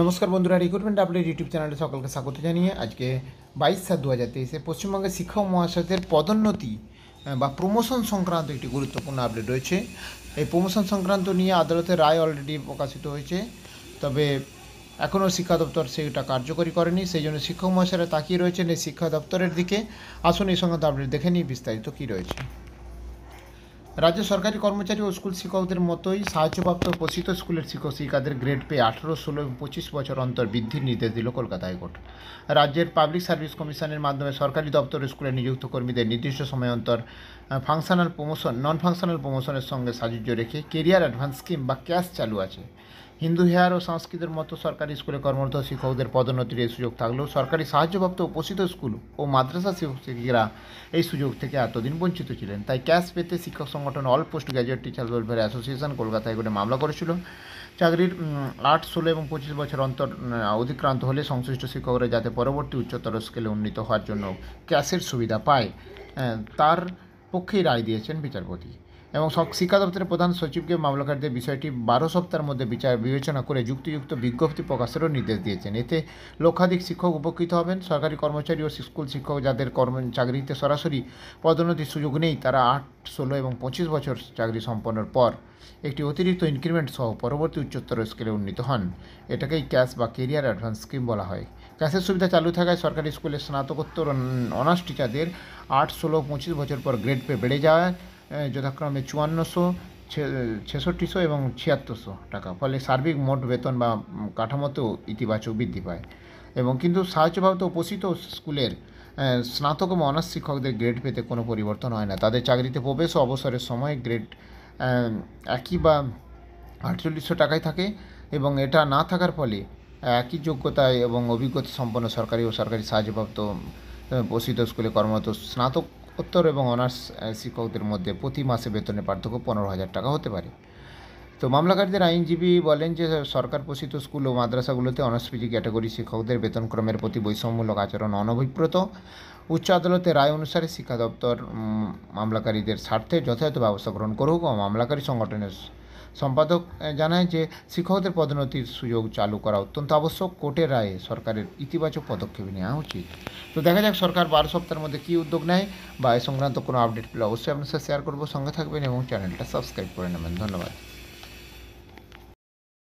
নমস্কার বন্ধুরা recruitment update YouTube চ্যানেলে সকলকে স্বাগত জানিয়ে আজকে বাইশ সাত দু হাজার তেইশে পশ্চিমবঙ্গের শিক্ষা মহাশয়দের পদোন্নতি বা প্রমোশন সংক্রান্ত একটি গুরুত্বপূর্ণ আপডেট রয়েছে এই প্রমোশন সংক্রান্ত নিয়ে আদালতের রায় অলরেডি প্রকাশিত হয়েছে তবে এখনও শিক্ষা দপ্তর সেইটা কার্যকরী করেনি সেই জন্য শিক্ষক মহাশয়রা তাকিয়ে রয়েছেন এই শিক্ষা দপ্তরের দিকে আসুন এই সংক্রান্ত আপডেট দেখে নিই বিস্তারিত কী রয়েছে রাজ্য সরকারি কর্মচারী ও স্কুল শিক্ষকদের মতোই সাহায্যপ্রাপ্ত পোষিত স্কুলের শিক্ষক শিক্ষিকাদের গ্রেড পে আঠারো ষোলো এবং পঁচিশ বছর অন্তর বৃদ্ধির নির্দেশ দিল কলকাতা হাইকোর্ট রাজ্যের পাবলিক সার্ভিস কমিশনের মাধ্যমে সরকারি দপ্তর স্কুলে নিযুক্ত কর্মীদের নির্দিষ্ট সময় অন্তর ফাংশনাল প্রমোশন নন ফাংশনাল প্রমোশনের সঙ্গে সাজুজ্য রেখে কেরিয়ার অ্যাডভান্স স্কিম বা ক্যাশ চালু আছে হিন্দু হেয়ার ও সংস্কৃতের মতো সরকারি স্কুলে কর্মরত শিক্ষকদের পদোন্নতির এই সুযোগ থাকলেও সরকারি সাহায্যপ্রাপ্ত উপস্থিত স্কুল ও মাদ্রাসা শিক্ষিকারা এই সুযোগ থেকে এতদিন বঞ্চিত ছিলেন তাই ক্যাশ পেতে শিক্ষক সংগঠন all post graduate teacher welfare association কলকাতায় গোটে মামলা করেছিল চাকরির আট ষোলো এবং পঁচিশ বছর অন্তর অধিক্রান্ত হলে সংশ্লিষ্ট শিক্ষকরা যাতে পরবর্তী উচ্চতর স্কেলে উন্নীত হওয়ার জন্য ক্যাশের সুবিধা পায় তার পক্ষেই রায় দিয়েছেন বিচারপতি এবং শিক্ষা দপ্তরের প্রধান সচিবকে মামলাকারীদের বিষয়টি বারো সপ্তাহের মধ্যে বিচার বিবেচনা করে যুক্তিযুক্ত বিজ্ঞপ্তি প্রকাশেরও নির্দেশ দিয়েছেন এতে লক্ষাধিক শিক্ষক উপকৃত হবেন সরকারি কর্মচারী ও স্কুল শিক্ষক যাদের কর্ম চাকরিতে সরাসরি পদোন্নতির সুযোগ নেই তারা আট ষোলো এবং পঁচিশ বছর চাকরি সম্পন্নর পর একটি অতিরিক্ত ইনক্রিমেন্ট সহ পরবর্তী উচ্চতর স্কেলে উন্নীত হন এটাকেই ক্যাশ বা কেরিয়ার অ্যাডভান্স স্কিম বলা হয় ক্যাশের সুবিধা চালু থাকায় সরকারি স্কুলের স্নাতকোত্তর অনার্স টিচারদের আট ষোলো পঁচিশ বছর পর গ্রেড পে বেড়ে যাওয়ায় হ্যাঁ, যথাক্রমে চুয়ান্নশো ছেষট্টিশো এবং ছিয়াত্তরশো টাকা ফলে সার্বিক মোট বেতন বা কাঠামোতেও ইতিবাচক বৃদ্ধি পায় এবং কিন্তু সাহায্যপ্রাপ্ত উপস্থিত স্কুলের স্নাতক এবং অনার্স শিক্ষকদের গ্রেড পেতে কোনো পরিবর্তন হয় না তাদের চাকরিতে প্রবেশ ও অবসরের সময় গ্রেড একই বা আটচল্লিশশো টাকায় থাকে এবং এটা না থাকার ফলে একই যোগ্যতায় এবং অভিজ্ঞতা সম্পন্ন সরকারি ও সরকারি সাহায্যপ্রাপ্ত প্রসিদ্ধ স্কুলে কর্মরত স্নাতক উত্তর এবং অনার্স শিক্ষকদের মধ্যে প্রতি মাসে বেতনের পার্থক্য পনেরো হাজার টাকা হতে পারে তো মামলাকারীদের আইনজীবী বলেন যে সরকার পোষিত স্কুল ও মাদ্রাসাগুলোতে অনার্স পিজি ক্যাটাগরি শিক্ষকদের বেতনক্রমের প্রতি বৈষম্যমূলক আচরণ অনভিপ্রত উচ্চ আদালতের রায় অনুসারে শিক্ষা দপ্তর মামলাকারীদের স্বার্থে যথাযথ ব্যবস্থা গ্রহণ করুক ও মামলাকারী সংগঠনের সম্পাদক জানায় যে শিক্ষকদের পদোন্নতির সুযোগ চালু করা অত্যন্ত আবশ্যক কোর্টের রায়ে সরকারের ইতিবাচক পদক্ষেপ নেওয়া উচিত তো দেখা যাক সরকার বারো সপ্তাহের মধ্যে কী উদ্যোগ নেয় বা এ সংক্রান্ত কোনো আপডেট পেলে অবশ্যই আপনার সাথে শেয়ার করবো সঙ্গে থাকবেন এবং চ্যানেলটা সাবস্ক্রাইব করে নেবেন ধন্যবাদ